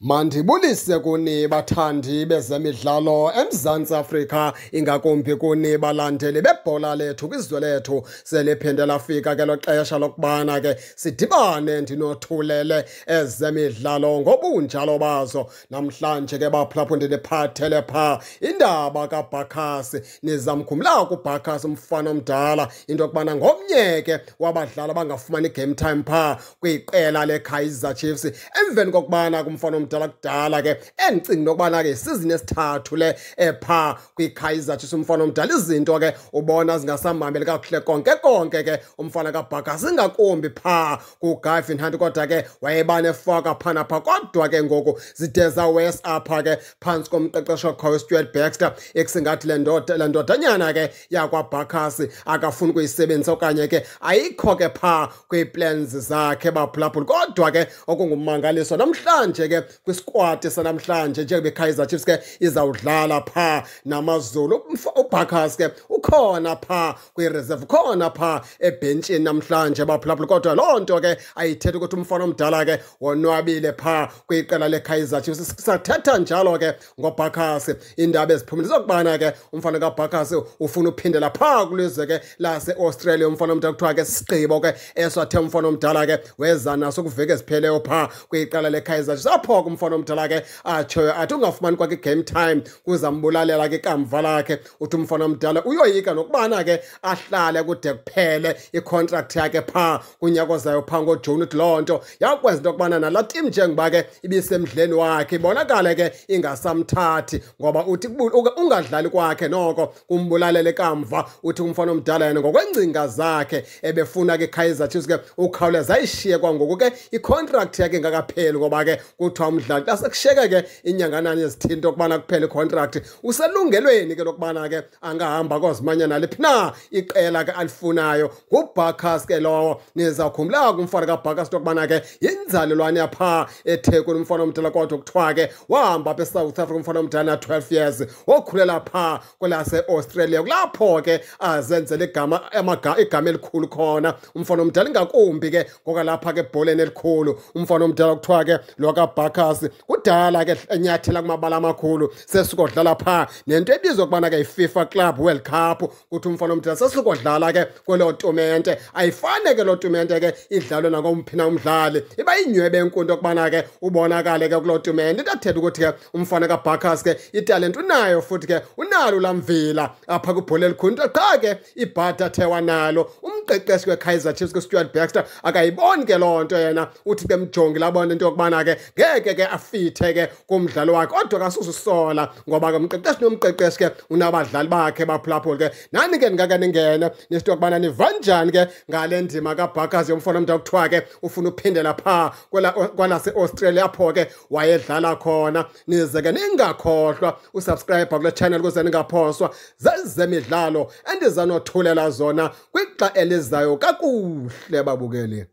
Mandibulise kuni bathandi bezemidlalo eMzantsi Afrika ingakumbi kuni balandeli bebhola lethu kwizwe lethu seliphinde lafika ke lo xesha lokubana ke sidibane ndinothulele ezemidlalo ngobunjalo bazo namhlanje ke baphulapho ndiniphathele phaa indaba kabhakhasi nizamkhumbula kubhakhasi umfana omdala into yokubana ngomnye ke wabadlali abangafumani game time phaa kwiqela lekaizer chiefs emveni kokubana kumfana kudala kudala ke endicinga into yokubana ke isizini esithathu le epha kwikaizer chiefs umfana omdala izinto ke ubona zingasamhambeli kakuhle konke konke ke umfana kabhaka zingakumbi phaa kugavin hunt kodwa ke wayebanefaka phana phaa kodwa ke ngoku zide zawes apha ke phantsi komqeqesho khoyo ustuart baxter ekusingathi le ndodanyana ke yakwabhakhasi akafuni ukuyisebenzisa okanye ke ayikho ke phaa kwii-plans zakhe baphulaphula kodwa ke okungumangaliso namhlanje ke kwisikwadi sanamhlanje njengoba i-kaizer chiefs ke izawudlala phaa namazulu ubhakas ke ukhona pha kwireserve ukhona pha ebhentshini namhlanje baphulaphula kodwa loo nto ke ayithetha ukuthi umfana omdala ke wonwabile pha kwiqela lekaizer chiefs sathetha njalo ke ngobhakasi iindaba eziphumele zokubana ke umfana kabhakasi ufuna uphindela phaa kulizwe ke laseaustralia umfana omdala kuthiwa ke sigqibo ke eswathe umfana omdala ke weza naso kuveke ezipheleyo phaa kwiqela lekaizer chiefs apho ke umfana omdala ke atshoyo athi ungafumani kwakhe game time kuzambulalela ke kamva lakhe uthi umfana omdala uyoyi usoyika nokubana ke ahlale kude kuphele icontract yakhe phaa kunyaka ozayo phaa ngojuni uthi loo nto yakwenza into yokubana nalaa tim njengoba ke ibisemdleni wakhe ibonakale ke ingasamthathi ngoba uthi ungadlali kwakhe noko kumbulalele kamva uthi umfana omdala yena ngokwengcinga zakhe ebefuna ke kaizer chiefs ke ukhawuleza ayishiye kwangoku ke icontract yakhe ngakapheli ngoba ke kuthiwa umdlali xa sekushiyeke ke inyanga nani ezithini into yokubana kuphela icontract uselungelweni ke lokubana ke angahamba kozima azimanya naliphi na iqela ke alifunayo ngubhacas ke lowo nizawukhumbula kumfana kabhacas into yokubana ke yinzalelwane yapha ethekwini umfana omdala kodwa kuthiwa ke wahamba apha esouth africa umfana omdala na-12 years wokhulela phaa kwelaseaustralia kulapho ke azenzela igama igama elikhulu khona umfana omdala ingakumbi ke ngokalapha ke ebholeni elikhulu umfana omdala kuthiwa ke lwakabhacas kudala ke enyathela kumabala amakhulu sesukodlala phaa nento ebizwa ukubana ke yififa club world cup lapho kuthi umfana omdala sesilokwadlala ke kwelo tumente ayifane ke lo tumente ke idlalwe nankomphina umdlali iba yinyhwebe enkulu okubana ke ubonakale ke kulo tumente into athetha ukuthi ke umfana kabhakas ke italente unayo futhi ke unalo lamvila apha kwibhola elikhulu into qha ke ibhada athe wanalo um umqeqeshi kwekaizer chiefs kustewart baxter akayiboni ke loo nto yena uthi bemjongi labona into yokubana ke ngeke ke afithe ke kumdlalo wakhe kodwa kasuzusola ngoba ke umqeqeshi nomqeqeshi ke unabadlali bakhe baphulaphuli ke nani ke ndingake ningene nesito yokubana nivanjani ke ngale ndima kabhakazi yomfana omntu okuthiwa ke ufuna uphindela phaa kwalaseaustralia apho ke wayedlala khona nize ke ningakhohlwa usubscribe kule channel ukuze ningaphoswa zezemidlalo endizanothulela zona kwixa eli ezayo kakuhle babukeli